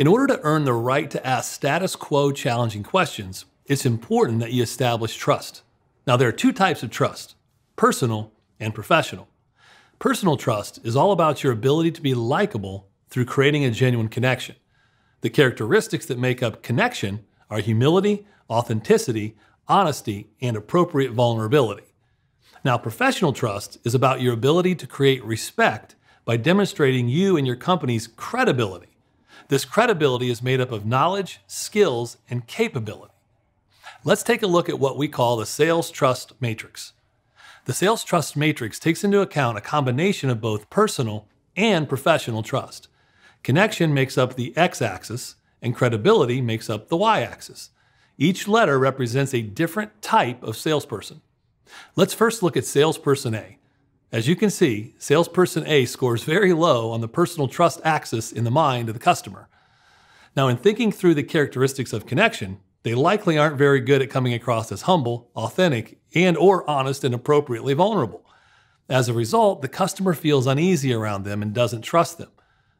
In order to earn the right to ask status quo challenging questions, it's important that you establish trust. Now, there are two types of trust personal and professional. Personal trust is all about your ability to be likable through creating a genuine connection. The characteristics that make up connection are humility, authenticity, honesty, and appropriate vulnerability. Now, professional trust is about your ability to create respect by demonstrating you and your company's credibility. This credibility is made up of knowledge, skills, and capability. Let's take a look at what we call the Sales Trust Matrix. The Sales Trust Matrix takes into account a combination of both personal and professional trust. Connection makes up the x axis, and credibility makes up the y axis. Each letter represents a different type of salesperson. Let's first look at salesperson A. As you can see, salesperson A scores very low on the personal trust axis in the mind of the customer. Now, in thinking through the characteristics of connection, they likely aren't very good at coming across as humble, authentic, and or honest and appropriately vulnerable. As a result, the customer feels uneasy around them and doesn't trust them.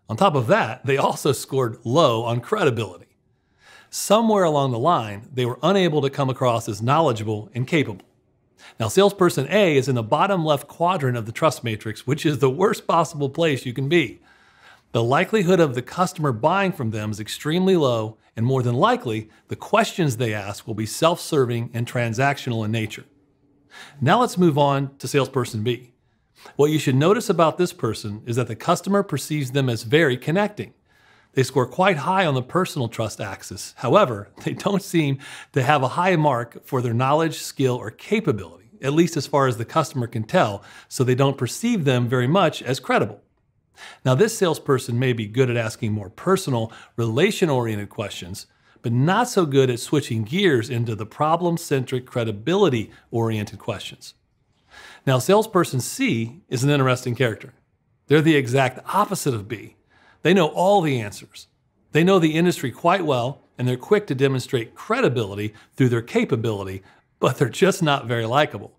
On top of that, they also scored low on credibility. Somewhere along the line, they were unable to come across as knowledgeable and capable. Now, salesperson A is in the bottom left quadrant of the trust matrix, which is the worst possible place you can be. The likelihood of the customer buying from them is extremely low, and more than likely, the questions they ask will be self serving and transactional in nature. Now let's move on to salesperson B. What you should notice about this person is that the customer perceives them as very connecting. They score quite high on the personal trust axis. However, they don't seem to have a high mark for their knowledge, skill, or capability, at least as far as the customer can tell, so they don't perceive them very much as credible. Now, this salesperson may be good at asking more personal, relation oriented questions, but not so good at switching gears into the problem centric, credibility oriented questions. Now, salesperson C is an interesting character. They're the exact opposite of B. They know all the answers. They know the industry quite well, and they're quick to demonstrate credibility through their capability, but they're just not very likable.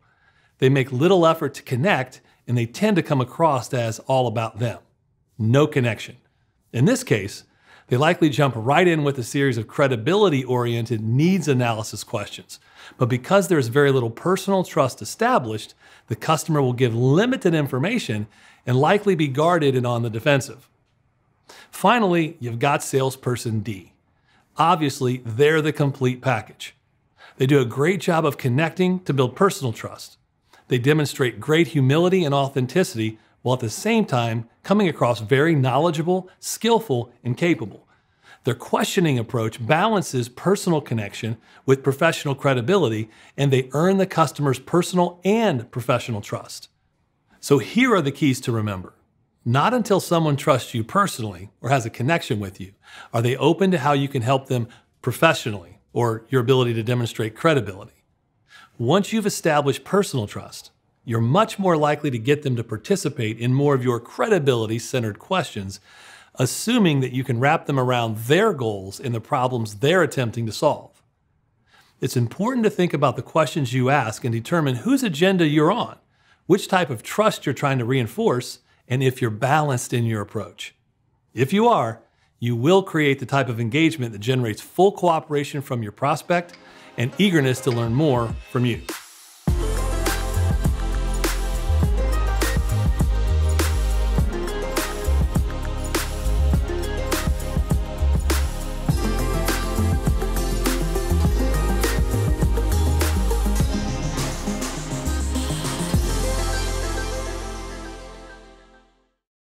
They make little effort to connect, and they tend to come across as all about them. No connection. In this case, they likely jump right in with a series of credibility oriented needs analysis questions. But because there is very little personal trust established, the customer will give limited information and likely be guarded and on the defensive. Finally, you've got salesperson D. Obviously, they're the complete package. They do a great job of connecting to build personal trust. They demonstrate great humility and authenticity while at the same time coming across very knowledgeable, skillful, and capable. Their questioning approach balances personal connection with professional credibility, and they earn the customer's personal and professional trust. So here are the keys to remember. Not until someone trusts you personally or has a connection with you are they open to how you can help them professionally or your ability to demonstrate credibility. Once you've established personal trust, you're much more likely to get them to participate in more of your credibility centered questions, assuming that you can wrap them around their goals and the problems they're attempting to solve. It's important to think about the questions you ask and determine whose agenda you're on, which type of trust you're trying to reinforce, and if you're balanced in your approach. If you are, you will create the type of engagement that generates full cooperation from your prospect and eagerness to learn more from you.